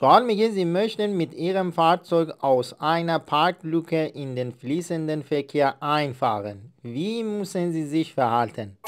Zorn میگه sie möchten mit ihrem Fahrzeug aus einer Parklücke in den fließenden Verkehr einfahren. Wie müssen sie sich verhalten?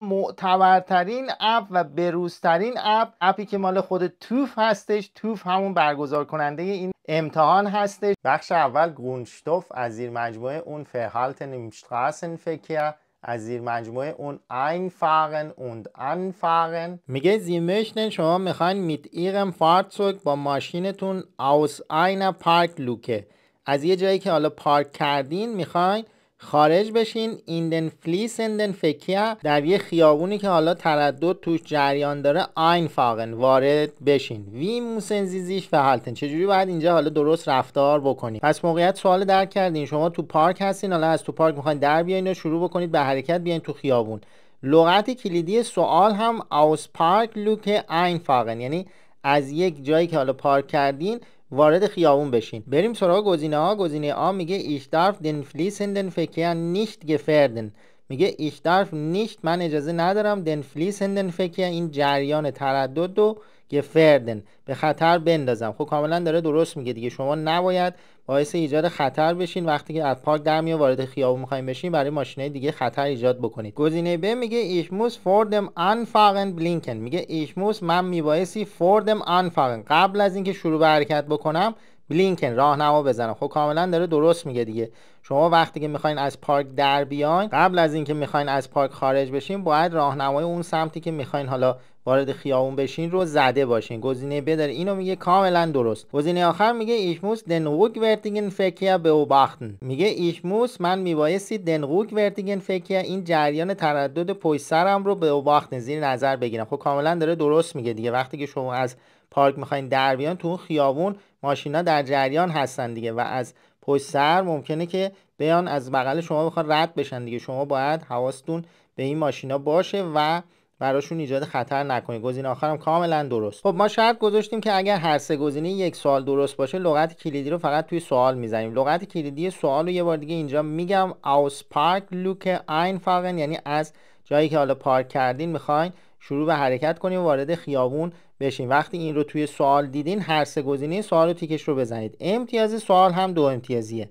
معتبرترین اپ و بروزترین اپ اپی که مال خود توف هستش توف همون برگزار کننده این امتحان هستش بخش اول گونشتوف از زیر مجموعه اون فهالت نیمشتراسن فکر از زیر مجموعه اون einfahren und anfahren میگه sie شما میخواین میت ایرم Fahrzeug با ماشینتون aus einer لوکه. از یه جایی که حالا پارک کردین میخواین خارج بشین ایندن اندن فکیه در یه خیابونی که حالا تردد توش جریان داره آین فاقن وارد بشین وی موسن زیزیش فهلتن چجوری باید اینجا حالا درست رفتار بکنید پس موقعیت سوال درک کردین شما تو پارک هستین حالا از تو پارک میخواین در بیاین و شروع بکنید به حرکت بیاین تو خیابون لغت کلیدی سوال هم اوس پارک لوک آین فاقن یعنی از یک جایی که حالا پارک کردین وارد خیابون بشین بریم سراغ گزینه ها گزینه آ میگه ایشدارف دن فلیسندن فکیان نیشت گفردن میگه ایش نیشت من اجازه ندارم فلیس هندن فکر این جریان تردد رو گفردن به خطر بندازم خب کاملا داره درست میگه دیگه شما نباید باعث ایجاد خطر بشین وقتی که از پارک در میو وارد خیابون میخوایم بشین برای ماشینای دیگه خطر ایجاد بکنید گزینه ب میگه ایش موس فوردم فاگن بلینکن میگه ایش موس من میبایسی فوردم انفاقن قبل از اینکه شروع به حرکت بکنم بلینکن راهنما بزنه خب کاملا داره درست میگه دیگه شما وقتی که میخواین از پارک در بیاین قبل از اینکه میخواین از پارک خارج بشین باید راهنمای اون سمتی که میخواین حالا وارد خیابون بشین رو زده باشین گزینه ب داره اینو میگه کاملا درست گزینه آخر میگه ایشموس موس دن ورتیگن فکیا به اوباختن میگه ایشموس من میبایستی دن وگ ورتیگن فکیا این جریان تردد پشت سرم رو به اوباختن زیر نظر بگیرم خب کاملا داره درست میگه دیگه وقتی که شما از پارک میخواین در بیان تو اون خیابون ماشینا در جریان هستن دیگه و از پشت سر ممکنه که بیان از بغل شما بخواد رد بشن دیگه شما باید حواستون به این ماشینا باشه و براشون ایجاد خطر نکنید گزینه آخرم کاملا درست خب ما شرط گذاشتیم که اگر هر سه گزینه یک سوال درست باشه لغت کلیدی رو فقط توی سوال میزنیم لغت کلیدی سوال رو یه بار دیگه اینجا میگم اوس park لوک این یعنی از جایی که حالا پارک کردین میخواین شروع به حرکت کنیم وارد خیابون بشین وقتی این رو توی سوال دیدین هر سه گزینه سوال و تیکش رو بزنید امتیاز سوال هم دو امتیازیه